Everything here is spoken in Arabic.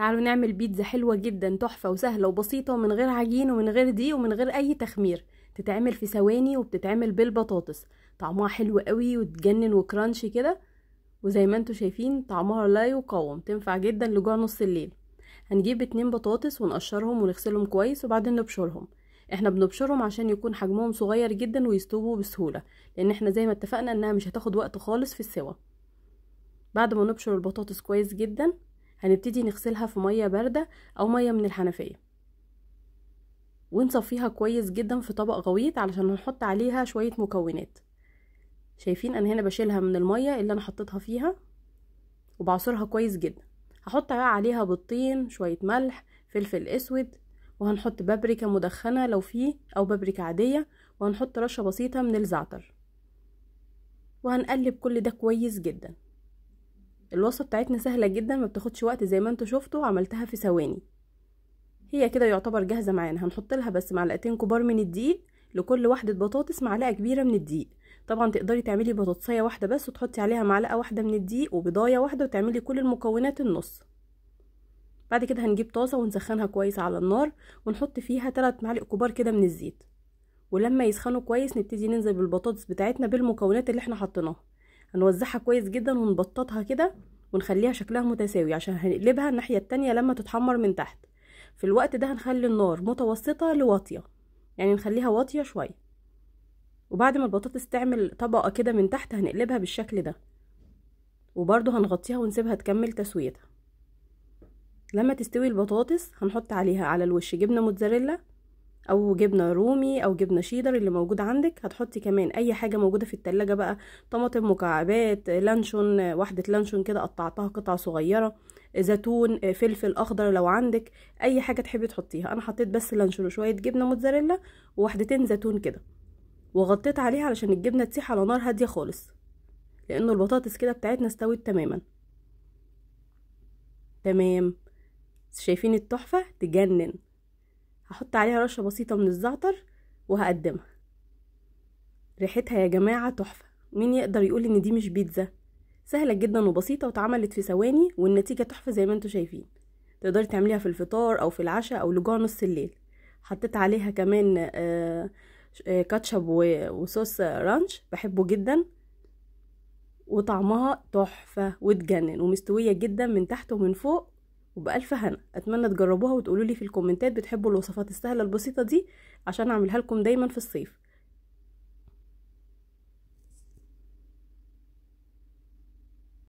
تعالوا نعمل بيتزا حلوة جدا تحفة وسهلة وبسيطة ومن غير عجين ومن غير دي ومن غير أي تخمير تتعمل في ثواني وبتتعمل بالبطاطس طعمها حلو قوي وتجنن وكرانشي كده وزي ما انتوا شايفين طعمها لا يقاوم تنفع جدا لجوع نص الليل هنجيب اتنين بطاطس ونقشرهم ونغسلهم كويس وبعدين نبشرهم احنا بنبشرهم عشان يكون حجمهم صغير جدا ويستووا بسهوله لان احنا زي ما اتفقنا انها مش هتاخد وقت خالص في السوا بعد ما نبشر البطاطس كويس جدا هنبتدي نغسلها في ميه بارده او ميه من الحنفيه ونصفيها كويس جدا في طبق غويط علشان هنحط عليها شويه مكونات شايفين انا هنا بشيلها من الميه اللي انا حطيتها فيها وبعصرها كويس جدا هحط عليها بالطين شويه ملح فلفل اسود وهنحط بابريكا مدخنه لو فيه او بابريكا عاديه وهنحط رشه بسيطه من الزعتر وهنقلب كل ده كويس جدا الوصفه بتاعتنا سهله جدا ما بتاخدش وقت زي ما انتوا شفتوا عملتها في ثواني هي كده يعتبر جاهزه معانا هنحط لها بس معلقتين كبار من الدقيق لكل واحده بطاطس معلقه كبيره من الدقيق طبعا تقدري تعملي بطاطسيه واحده بس وتحطي عليها معلقه واحده من الدقيق وبضايه واحده وتعملي كل المكونات النص بعد كده هنجيب طاسه ونسخنها كويس على النار ونحط فيها 3 معالق كبار كده من الزيت ولما يسخنوا كويس نبتدي ننزل بالبطاطس بتاعتنا بالمكونات اللي احنا حطيناها هنوزعها كويس جدا ونبططها كده ونخليها شكلها متساوي عشان هنقلبها الناحية التانية لما تتحمر من تحت في الوقت ده هنخلي النار متوسطة لواطية يعني نخليها واطية شوية وبعد ما البطاطس تعمل طبقة كده من تحت هنقلبها بالشكل ده وبرده هنغطيها ونسيبها تكمل تسويتها لما تستوي البطاطس هنحط عليها على الوش جبنة موتزاريلا او جبنه رومي او جبنه شيدر اللي موجود عندك هتحطي كمان اي حاجه موجوده في التلاجة بقى طماطم مكعبات لانشون واحده لانشون كده قطعتها قطع صغيره زيتون فلفل اخضر لو عندك اي حاجه تحبي تحطيها انا حطيت بس لانشون وشويه جبنه موتزاريلا وواحدتين زيتون كده وغطيت عليها علشان الجبنه تسيح على نار هاديه خالص لانه البطاطس كده بتاعتنا استوت تماما تمام شايفين التحفه تجنن هحط عليها رشة بسيطة من الزعتر وهقدمها ريحتها يا جماعة تحفة مين يقدر يقول ان دي مش بيتزا سهلة جدا وبسيطة واتعملت في ثواني والنتيجة تحفة زي ما انتوا شايفين تقدري تعمليها في الفطار او في العشاء او لجوع نص الليل حطيت عليها كمان آه، آه، كاتشب وصوص رانش بحبه جدا وطعمها تحفة وتجنن ومستوية جدا من تحت ومن فوق وبألف هنا أتمنى تجربوها وتقولولي في الكومنتات بتحبوا الوصفات السهلة البسيطة دي عشان أعملها لكم دايما في الصيف